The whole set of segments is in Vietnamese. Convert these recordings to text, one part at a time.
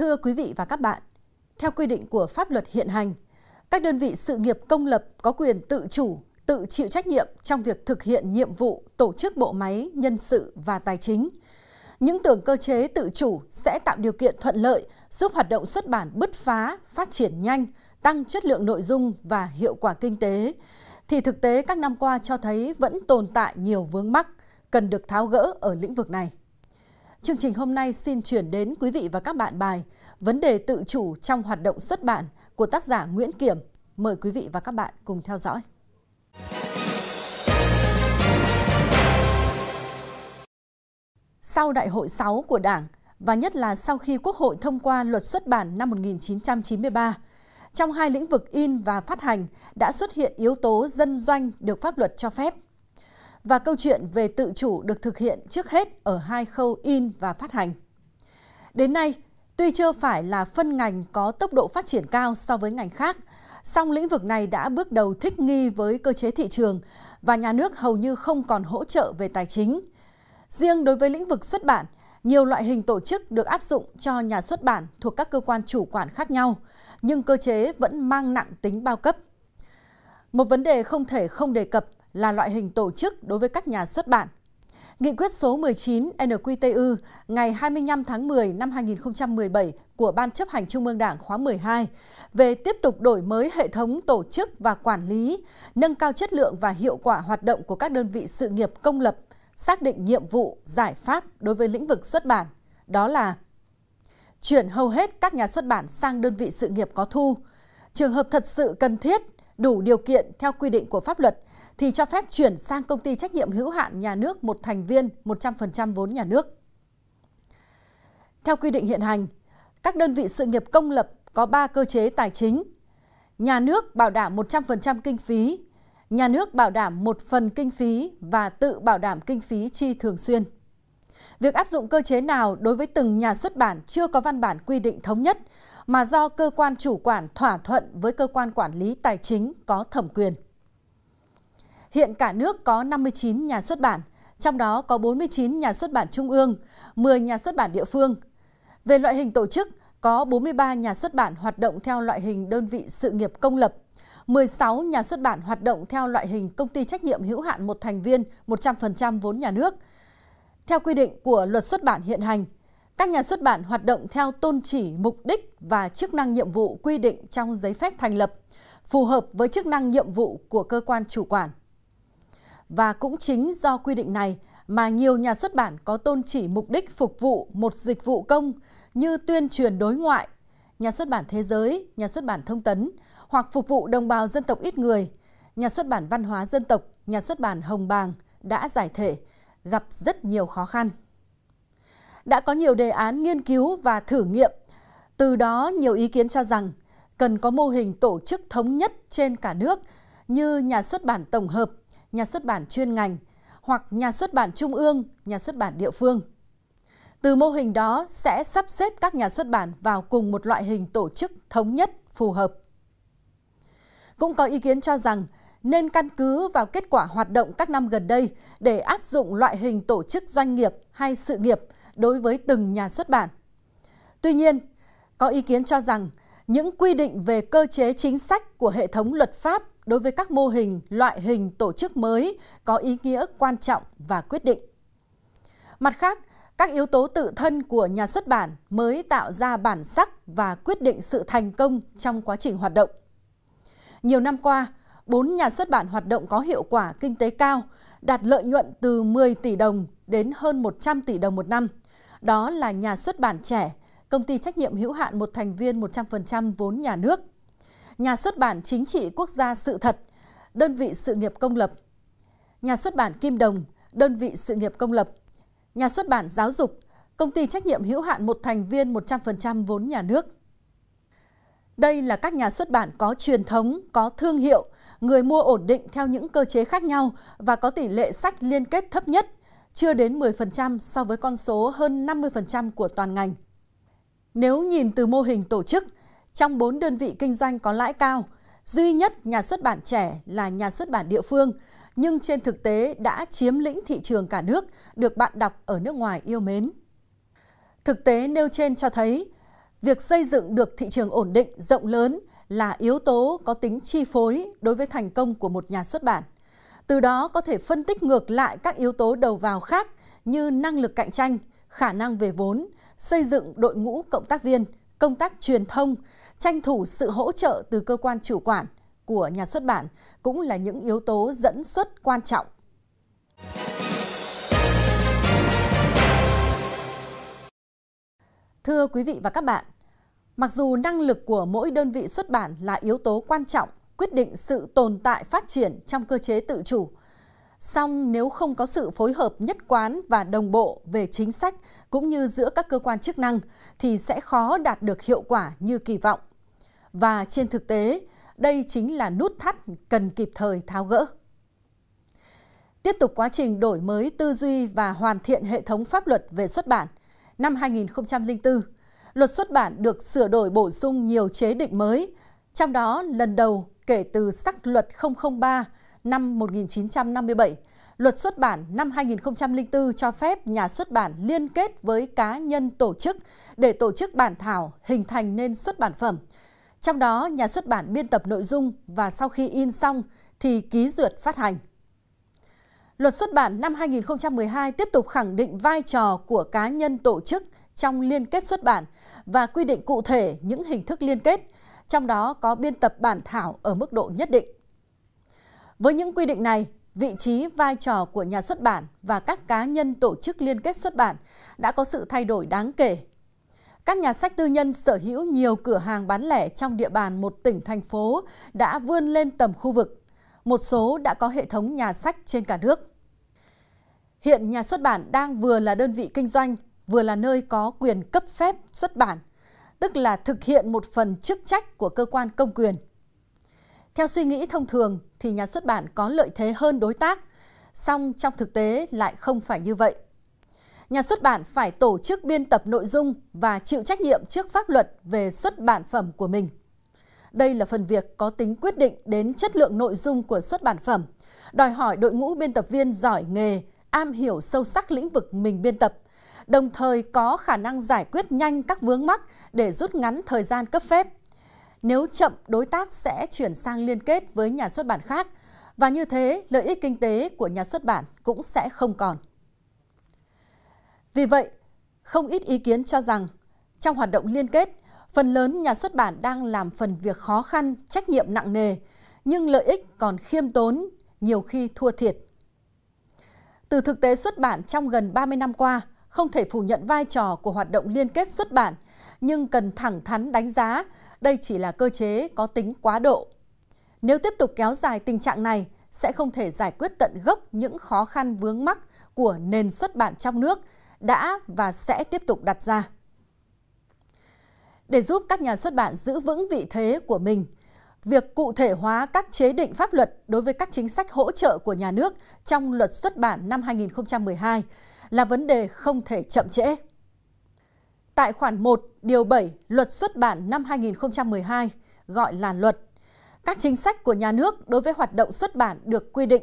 Thưa quý vị và các bạn, theo quy định của pháp luật hiện hành, các đơn vị sự nghiệp công lập có quyền tự chủ, tự chịu trách nhiệm trong việc thực hiện nhiệm vụ tổ chức bộ máy, nhân sự và tài chính. Những tưởng cơ chế tự chủ sẽ tạo điều kiện thuận lợi giúp hoạt động xuất bản bứt phá, phát triển nhanh, tăng chất lượng nội dung và hiệu quả kinh tế, thì thực tế các năm qua cho thấy vẫn tồn tại nhiều vướng mắc cần được tháo gỡ ở lĩnh vực này. Chương trình hôm nay xin chuyển đến quý vị và các bạn bài Vấn đề tự chủ trong hoạt động xuất bản của tác giả Nguyễn Kiểm. Mời quý vị và các bạn cùng theo dõi. Sau Đại hội 6 của Đảng và nhất là sau khi Quốc hội thông qua luật xuất bản năm 1993, trong hai lĩnh vực in và phát hành đã xuất hiện yếu tố dân doanh được pháp luật cho phép – và câu chuyện về tự chủ được thực hiện trước hết ở hai khâu in và phát hành. Đến nay, tuy chưa phải là phân ngành có tốc độ phát triển cao so với ngành khác, song lĩnh vực này đã bước đầu thích nghi với cơ chế thị trường và nhà nước hầu như không còn hỗ trợ về tài chính. Riêng đối với lĩnh vực xuất bản, nhiều loại hình tổ chức được áp dụng cho nhà xuất bản thuộc các cơ quan chủ quản khác nhau, nhưng cơ chế vẫn mang nặng tính bao cấp. Một vấn đề không thể không đề cập là loại hình tổ chức đối với các nhà xuất bản. Nghị quyết số 19 NQTU ngày 25 tháng 10 năm 2017 của Ban chấp hành Trung ương Đảng khóa 12 về tiếp tục đổi mới hệ thống tổ chức và quản lý, nâng cao chất lượng và hiệu quả hoạt động của các đơn vị sự nghiệp công lập, xác định nhiệm vụ, giải pháp đối với lĩnh vực xuất bản. Đó là chuyển hầu hết các nhà xuất bản sang đơn vị sự nghiệp có thu. Trường hợp thật sự cần thiết, đủ điều kiện theo quy định của pháp luật – thì cho phép chuyển sang công ty trách nhiệm hữu hạn nhà nước một thành viên 100% vốn nhà nước. Theo quy định hiện hành, các đơn vị sự nghiệp công lập có 3 cơ chế tài chính. Nhà nước bảo đảm 100% kinh phí, nhà nước bảo đảm một phần kinh phí và tự bảo đảm kinh phí chi thường xuyên. Việc áp dụng cơ chế nào đối với từng nhà xuất bản chưa có văn bản quy định thống nhất mà do cơ quan chủ quản thỏa thuận với cơ quan quản lý tài chính có thẩm quyền. Hiện cả nước có 59 nhà xuất bản, trong đó có 49 nhà xuất bản trung ương, 10 nhà xuất bản địa phương. Về loại hình tổ chức, có 43 nhà xuất bản hoạt động theo loại hình đơn vị sự nghiệp công lập, 16 nhà xuất bản hoạt động theo loại hình công ty trách nhiệm hữu hạn một thành viên 100% vốn nhà nước. Theo quy định của luật xuất bản hiện hành, các nhà xuất bản hoạt động theo tôn chỉ, mục đích và chức năng nhiệm vụ quy định trong giấy phép thành lập, phù hợp với chức năng nhiệm vụ của cơ quan chủ quản. Và cũng chính do quy định này mà nhiều nhà xuất bản có tôn chỉ mục đích phục vụ một dịch vụ công như tuyên truyền đối ngoại, nhà xuất bản thế giới, nhà xuất bản thông tấn hoặc phục vụ đồng bào dân tộc ít người, nhà xuất bản văn hóa dân tộc, nhà xuất bản Hồng Bàng đã giải thể, gặp rất nhiều khó khăn. Đã có nhiều đề án nghiên cứu và thử nghiệm, từ đó nhiều ý kiến cho rằng cần có mô hình tổ chức thống nhất trên cả nước như nhà xuất bản tổng hợp, nhà xuất bản chuyên ngành hoặc nhà xuất bản trung ương, nhà xuất bản địa phương. Từ mô hình đó sẽ sắp xếp các nhà xuất bản vào cùng một loại hình tổ chức thống nhất phù hợp. Cũng có ý kiến cho rằng nên căn cứ vào kết quả hoạt động các năm gần đây để áp dụng loại hình tổ chức doanh nghiệp hay sự nghiệp đối với từng nhà xuất bản. Tuy nhiên, có ý kiến cho rằng những quy định về cơ chế chính sách của hệ thống luật pháp đối với các mô hình, loại hình tổ chức mới có ý nghĩa quan trọng và quyết định. Mặt khác, các yếu tố tự thân của nhà xuất bản mới tạo ra bản sắc và quyết định sự thành công trong quá trình hoạt động. Nhiều năm qua, bốn nhà xuất bản hoạt động có hiệu quả kinh tế cao, đạt lợi nhuận từ 10 tỷ đồng đến hơn 100 tỷ đồng một năm. Đó là nhà xuất bản trẻ, công ty trách nhiệm hữu hạn một thành viên 100% vốn nhà nước, Nhà xuất bản Chính trị Quốc gia Sự thật, đơn vị sự nghiệp công lập. Nhà xuất bản Kim Đồng, đơn vị sự nghiệp công lập. Nhà xuất bản Giáo dục, công ty trách nhiệm hữu hạn một thành viên 100% vốn nhà nước. Đây là các nhà xuất bản có truyền thống, có thương hiệu, người mua ổn định theo những cơ chế khác nhau và có tỷ lệ sách liên kết thấp nhất, chưa đến 10% so với con số hơn 50% của toàn ngành. Nếu nhìn từ mô hình tổ chức, trong bốn đơn vị kinh doanh có lãi cao, duy nhất nhà xuất bản trẻ là nhà xuất bản địa phương, nhưng trên thực tế đã chiếm lĩnh thị trường cả nước, được bạn đọc ở nước ngoài yêu mến. Thực tế nêu trên cho thấy, việc xây dựng được thị trường ổn định rộng lớn là yếu tố có tính chi phối đối với thành công của một nhà xuất bản. Từ đó có thể phân tích ngược lại các yếu tố đầu vào khác như năng lực cạnh tranh, khả năng về vốn, xây dựng đội ngũ cộng tác viên, công tác truyền thông, tranh thủ sự hỗ trợ từ cơ quan chủ quản của nhà xuất bản cũng là những yếu tố dẫn xuất quan trọng. Thưa quý vị và các bạn, mặc dù năng lực của mỗi đơn vị xuất bản là yếu tố quan trọng quyết định sự tồn tại phát triển trong cơ chế tự chủ, song nếu không có sự phối hợp nhất quán và đồng bộ về chính sách cũng như giữa các cơ quan chức năng thì sẽ khó đạt được hiệu quả như kỳ vọng và trên thực tế, đây chính là nút thắt cần kịp thời tháo gỡ. Tiếp tục quá trình đổi mới tư duy và hoàn thiện hệ thống pháp luật về xuất bản, năm 2004, luật xuất bản được sửa đổi bổ sung nhiều chế định mới, trong đó lần đầu kể từ sắc luật 003 năm 1957, luật xuất bản năm 2004 cho phép nhà xuất bản liên kết với cá nhân tổ chức để tổ chức bản thảo hình thành nên xuất bản phẩm – trong đó, nhà xuất bản biên tập nội dung và sau khi in xong thì ký duyệt phát hành. Luật xuất bản năm 2012 tiếp tục khẳng định vai trò của cá nhân tổ chức trong liên kết xuất bản và quy định cụ thể những hình thức liên kết, trong đó có biên tập bản thảo ở mức độ nhất định. Với những quy định này, vị trí vai trò của nhà xuất bản và các cá nhân tổ chức liên kết xuất bản đã có sự thay đổi đáng kể các nhà sách tư nhân sở hữu nhiều cửa hàng bán lẻ trong địa bàn một tỉnh thành phố đã vươn lên tầm khu vực. Một số đã có hệ thống nhà sách trên cả nước. Hiện nhà xuất bản đang vừa là đơn vị kinh doanh, vừa là nơi có quyền cấp phép xuất bản, tức là thực hiện một phần chức trách của cơ quan công quyền. Theo suy nghĩ thông thường thì nhà xuất bản có lợi thế hơn đối tác, song trong thực tế lại không phải như vậy nhà xuất bản phải tổ chức biên tập nội dung và chịu trách nhiệm trước pháp luật về xuất bản phẩm của mình. Đây là phần việc có tính quyết định đến chất lượng nội dung của xuất bản phẩm, đòi hỏi đội ngũ biên tập viên giỏi nghề, am hiểu sâu sắc lĩnh vực mình biên tập, đồng thời có khả năng giải quyết nhanh các vướng mắc để rút ngắn thời gian cấp phép. Nếu chậm, đối tác sẽ chuyển sang liên kết với nhà xuất bản khác và như thế lợi ích kinh tế của nhà xuất bản cũng sẽ không còn. Vì vậy, không ít ý kiến cho rằng trong hoạt động liên kết, phần lớn nhà xuất bản đang làm phần việc khó khăn, trách nhiệm nặng nề, nhưng lợi ích còn khiêm tốn, nhiều khi thua thiệt. Từ thực tế xuất bản trong gần 30 năm qua, không thể phủ nhận vai trò của hoạt động liên kết xuất bản, nhưng cần thẳng thắn đánh giá đây chỉ là cơ chế có tính quá độ. Nếu tiếp tục kéo dài tình trạng này, sẽ không thể giải quyết tận gốc những khó khăn vướng mắc của nền xuất bản trong nước – đã và sẽ tiếp tục đặt ra. Để giúp các nhà xuất bản giữ vững vị thế của mình, việc cụ thể hóa các chế định pháp luật đối với các chính sách hỗ trợ của nhà nước trong luật xuất bản năm 2012 là vấn đề không thể chậm trễ. Tại khoản 1, điều 7 Luật xuất bản năm 2012 gọi là luật, các chính sách của nhà nước đối với hoạt động xuất bản được quy định.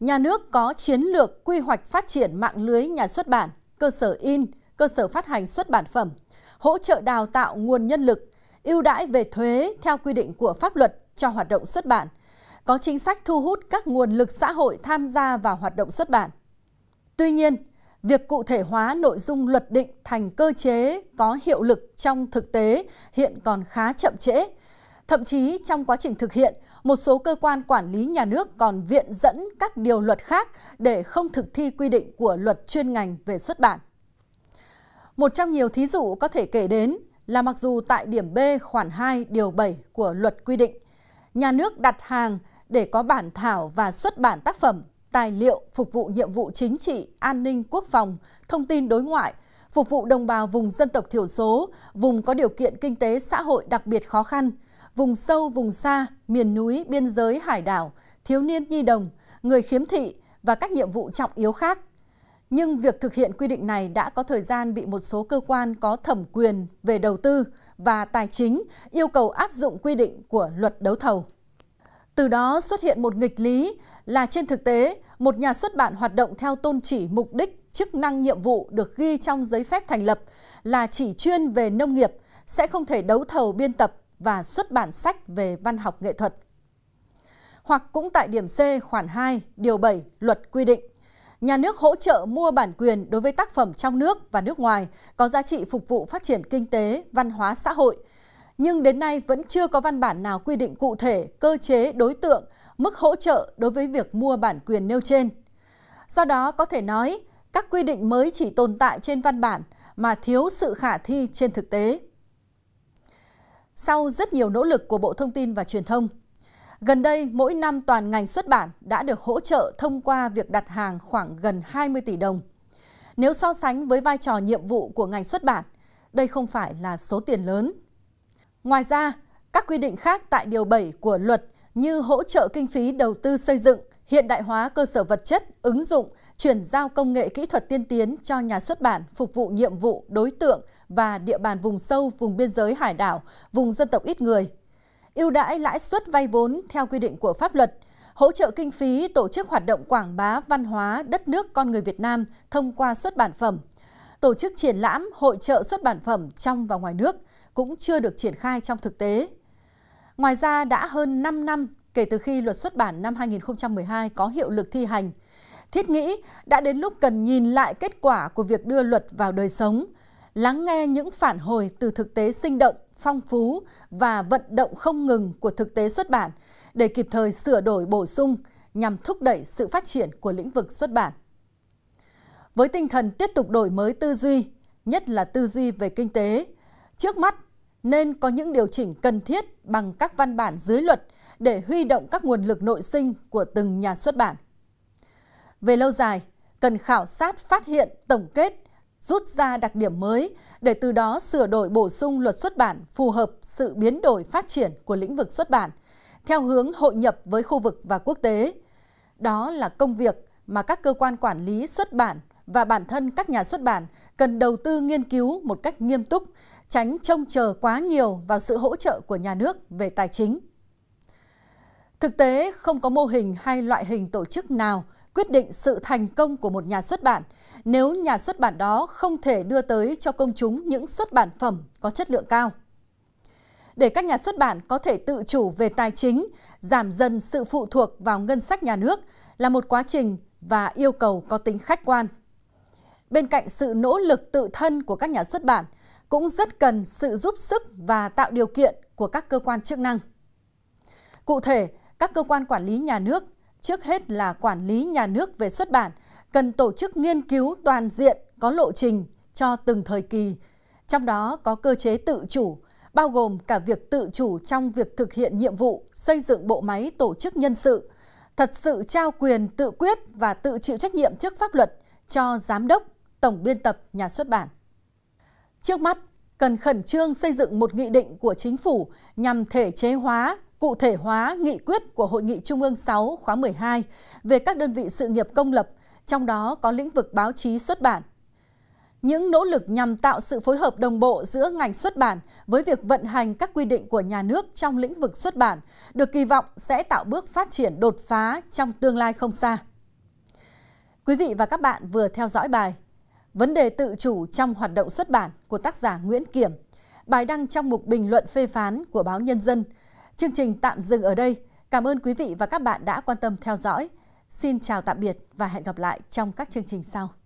Nhà nước có chiến lược quy hoạch phát triển mạng lưới nhà xuất bản cơ sở in, cơ sở phát hành xuất bản phẩm, hỗ trợ đào tạo nguồn nhân lực, ưu đãi về thuế theo quy định của pháp luật cho hoạt động xuất bản, có chính sách thu hút các nguồn lực xã hội tham gia vào hoạt động xuất bản. Tuy nhiên, việc cụ thể hóa nội dung luật định thành cơ chế có hiệu lực trong thực tế hiện còn khá chậm trễ. Thậm chí trong quá trình thực hiện, một số cơ quan quản lý nhà nước còn viện dẫn các điều luật khác để không thực thi quy định của luật chuyên ngành về xuất bản. Một trong nhiều thí dụ có thể kể đến là mặc dù tại điểm B khoản 2 điều 7 của luật quy định, nhà nước đặt hàng để có bản thảo và xuất bản tác phẩm, tài liệu phục vụ nhiệm vụ chính trị, an ninh quốc phòng, thông tin đối ngoại, phục vụ đồng bào vùng dân tộc thiểu số, vùng có điều kiện kinh tế xã hội đặc biệt khó khăn – vùng sâu vùng xa, miền núi, biên giới, hải đảo, thiếu niên nhi đồng, người khiếm thị và các nhiệm vụ trọng yếu khác. Nhưng việc thực hiện quy định này đã có thời gian bị một số cơ quan có thẩm quyền về đầu tư và tài chính yêu cầu áp dụng quy định của luật đấu thầu. Từ đó xuất hiện một nghịch lý là trên thực tế, một nhà xuất bản hoạt động theo tôn chỉ mục đích, chức năng nhiệm vụ được ghi trong giấy phép thành lập là chỉ chuyên về nông nghiệp sẽ không thể đấu thầu biên tập và xuất bản sách về văn học nghệ thuật. Hoặc cũng tại điểm C khoản 2, điều 7 luật quy định nhà nước hỗ trợ mua bản quyền đối với tác phẩm trong nước và nước ngoài có giá trị phục vụ phát triển kinh tế, văn hóa xã hội. Nhưng đến nay vẫn chưa có văn bản nào quy định cụ thể cơ chế đối tượng, mức hỗ trợ đối với việc mua bản quyền nêu trên. Do đó có thể nói, các quy định mới chỉ tồn tại trên văn bản mà thiếu sự khả thi trên thực tế sau rất nhiều nỗ lực của Bộ Thông tin và Truyền thông. Gần đây, mỗi năm toàn ngành xuất bản đã được hỗ trợ thông qua việc đặt hàng khoảng gần 20 tỷ đồng. Nếu so sánh với vai trò nhiệm vụ của ngành xuất bản, đây không phải là số tiền lớn. Ngoài ra, các quy định khác tại Điều 7 của luật như hỗ trợ kinh phí đầu tư xây dựng, hiện đại hóa cơ sở vật chất, ứng dụng, chuyển giao công nghệ kỹ thuật tiên tiến cho nhà xuất bản phục vụ nhiệm vụ đối tượng và địa bàn vùng sâu, vùng biên giới hải đảo, vùng dân tộc ít người. Ưu đãi lãi suất vay vốn theo quy định của pháp luật, hỗ trợ kinh phí tổ chức hoạt động quảng bá văn hóa đất nước con người Việt Nam thông qua xuất bản phẩm. Tổ chức triển lãm, hội trợ xuất bản phẩm trong và ngoài nước cũng chưa được triển khai trong thực tế. Ngoài ra đã hơn 5 năm kể từ khi luật xuất bản năm 2012 có hiệu lực thi hành. Thiết nghĩ đã đến lúc cần nhìn lại kết quả của việc đưa luật vào đời sống lắng nghe những phản hồi từ thực tế sinh động, phong phú và vận động không ngừng của thực tế xuất bản để kịp thời sửa đổi bổ sung nhằm thúc đẩy sự phát triển của lĩnh vực xuất bản. Với tinh thần tiếp tục đổi mới tư duy, nhất là tư duy về kinh tế, trước mắt nên có những điều chỉnh cần thiết bằng các văn bản dưới luật để huy động các nguồn lực nội sinh của từng nhà xuất bản. Về lâu dài, cần khảo sát phát hiện tổng kết rút ra đặc điểm mới để từ đó sửa đổi bổ sung luật xuất bản phù hợp sự biến đổi phát triển của lĩnh vực xuất bản theo hướng hội nhập với khu vực và quốc tế. Đó là công việc mà các cơ quan quản lý xuất bản và bản thân các nhà xuất bản cần đầu tư nghiên cứu một cách nghiêm túc, tránh trông chờ quá nhiều vào sự hỗ trợ của nhà nước về tài chính. Thực tế, không có mô hình hay loại hình tổ chức nào – quyết định sự thành công của một nhà xuất bản nếu nhà xuất bản đó không thể đưa tới cho công chúng những xuất bản phẩm có chất lượng cao. Để các nhà xuất bản có thể tự chủ về tài chính, giảm dần sự phụ thuộc vào ngân sách nhà nước là một quá trình và yêu cầu có tính khách quan. Bên cạnh sự nỗ lực tự thân của các nhà xuất bản, cũng rất cần sự giúp sức và tạo điều kiện của các cơ quan chức năng. Cụ thể, các cơ quan quản lý nhà nước trước hết là quản lý nhà nước về xuất bản cần tổ chức nghiên cứu toàn diện có lộ trình cho từng thời kỳ trong đó có cơ chế tự chủ bao gồm cả việc tự chủ trong việc thực hiện nhiệm vụ xây dựng bộ máy tổ chức nhân sự thật sự trao quyền tự quyết và tự chịu trách nhiệm trước pháp luật cho giám đốc tổng biên tập nhà xuất bản trước mắt cần khẩn trương xây dựng một nghị định của chính phủ nhằm thể chế hóa cụ thể hóa nghị quyết của Hội nghị Trung ương 6 khóa 12 về các đơn vị sự nghiệp công lập, trong đó có lĩnh vực báo chí xuất bản. Những nỗ lực nhằm tạo sự phối hợp đồng bộ giữa ngành xuất bản với việc vận hành các quy định của nhà nước trong lĩnh vực xuất bản được kỳ vọng sẽ tạo bước phát triển đột phá trong tương lai không xa. Quý vị và các bạn vừa theo dõi bài Vấn đề tự chủ trong hoạt động xuất bản của tác giả Nguyễn Kiểm, bài đăng trong mục bình luận phê phán của báo Nhân dân – Chương trình tạm dừng ở đây. Cảm ơn quý vị và các bạn đã quan tâm theo dõi. Xin chào tạm biệt và hẹn gặp lại trong các chương trình sau.